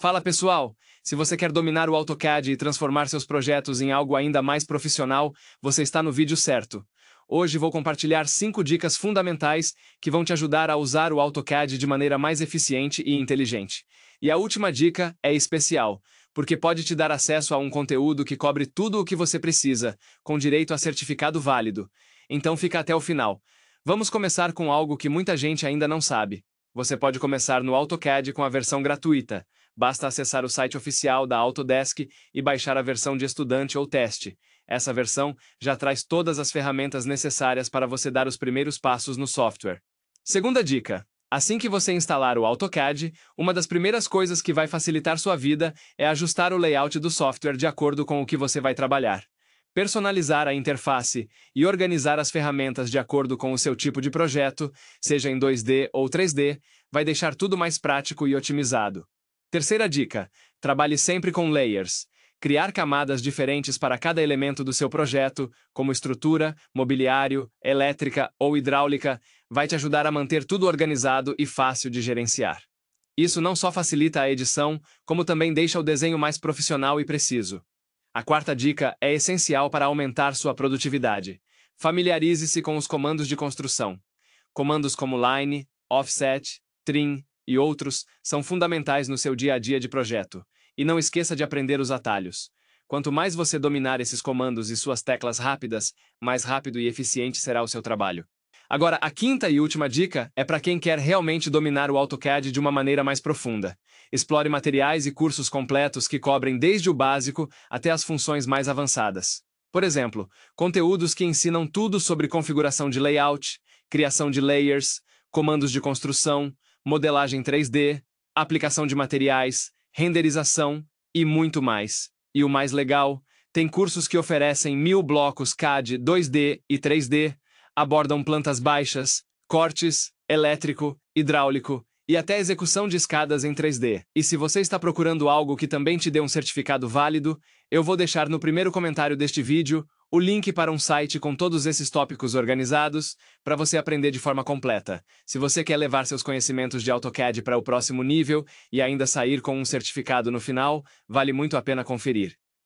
Fala pessoal! Se você quer dominar o AutoCAD e transformar seus projetos em algo ainda mais profissional, você está no vídeo certo. Hoje vou compartilhar 5 dicas fundamentais que vão te ajudar a usar o AutoCAD de maneira mais eficiente e inteligente. E a última dica é especial, porque pode te dar acesso a um conteúdo que cobre tudo o que você precisa, com direito a certificado válido. Então fica até o final. Vamos começar com algo que muita gente ainda não sabe: você pode começar no AutoCAD com a versão gratuita. Basta acessar o site oficial da Autodesk e baixar a versão de estudante ou teste. Essa versão já traz todas as ferramentas necessárias para você dar os primeiros passos no software. Segunda dica: Assim que você instalar o AutoCAD, uma das primeiras coisas que vai facilitar sua vida é ajustar o layout do software de acordo com o que você vai trabalhar personalizar a interface e organizar as ferramentas de acordo com o seu tipo de projeto, seja em 2D ou 3D, vai deixar tudo mais prático e otimizado. Terceira dica: trabalhe sempre com layers. Criar camadas diferentes para cada elemento do seu projeto, como estrutura, mobiliário, elétrica ou hidráulica, vai te ajudar a manter tudo organizado e fácil de gerenciar. Isso não só facilita a edição, como também deixa o desenho mais profissional e preciso. A quarta dica é essencial para aumentar sua produtividade. Familiarize-se com os comandos de construção. Comandos como line, offset, trim e outros são fundamentais no seu dia a dia de projeto. E não esqueça de aprender os atalhos. Quanto mais você dominar esses comandos e suas teclas rápidas, mais rápido e eficiente será o seu trabalho. Agora, a quinta e última dica é para quem quer realmente dominar o AutoCAD de uma maneira mais profunda. Explore materiais e cursos completos que cobrem desde o básico até as funções mais avançadas. Por exemplo, conteúdos que ensinam tudo sobre configuração de layout, criação de layers, comandos de construção, modelagem 3D, aplicação de materiais, renderização e muito mais. E o mais legal, tem cursos que oferecem mil blocos CAD 2D e 3D, abordam plantas baixas, cortes, elétrico, hidráulico e até execução de escadas em 3D. E se você está procurando algo que também te dê um certificado válido, eu vou deixar no primeiro comentário deste vídeo o link para um site com todos esses tópicos organizados para você aprender de forma completa. Se você quer levar seus conhecimentos de AutoCAD para o próximo nível e ainda sair com um certificado no final, vale muito a pena conferir.